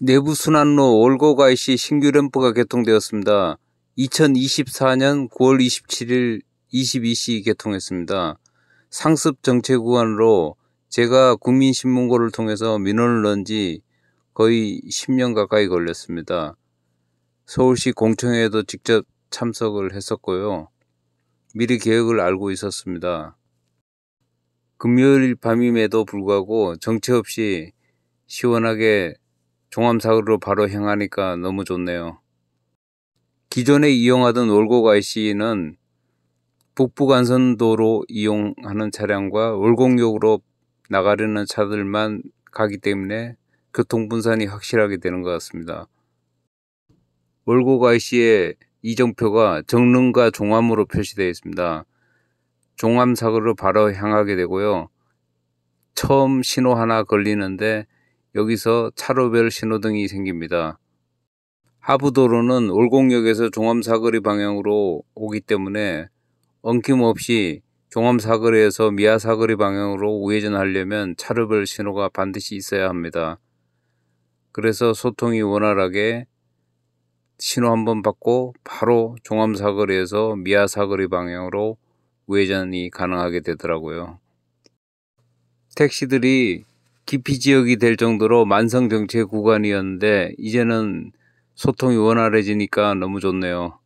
내부순환로 올고가이시 신규 램프가 개통되었습니다. 2024년 9월 27일 22시 개통했습니다. 상습 정체 구간으로 제가 국민신문고를 통해서 민원을 넣은 지 거의 10년 가까이 걸렸습니다. 서울시 공청회에도 직접 참석을 했었고요. 미리 계획을 알고 있었습니다. 금요일 밤임에도 불구하고 정체 없이 시원하게 종암사으로 바로 향하니까 너무 좋네요. 기존에 이용하던 월곡 IC는 북부간선도로 이용하는 차량과 월곡역으로 나가려는 차들만 가기 때문에 교통 분산이 확실하게 되는 것 같습니다. 월곡 IC의 이정표가 정릉과 종암으로 표시되어 있습니다. 종암사으로 바로 향하게 되고요. 처음 신호 하나 걸리는데 여기서 차로별 신호등이 생깁니다. 하부도로는 올곡역에서 종암사거리 방향으로 오기 때문에 엉킴없이 종암사거리에서 미아사거리 방향으로 우회전하려면 차로별 신호가 반드시 있어야 합니다. 그래서 소통이 원활하게 신호 한 번 받고 바로 종암사거리에서 미아사거리 방향으로 우회전이 가능하게 되더라고요. 택시들이 기피 지역이 될 정도로 만성 정체 구간이었는데 이제는 소통이 원활해지니까 너무 좋네요.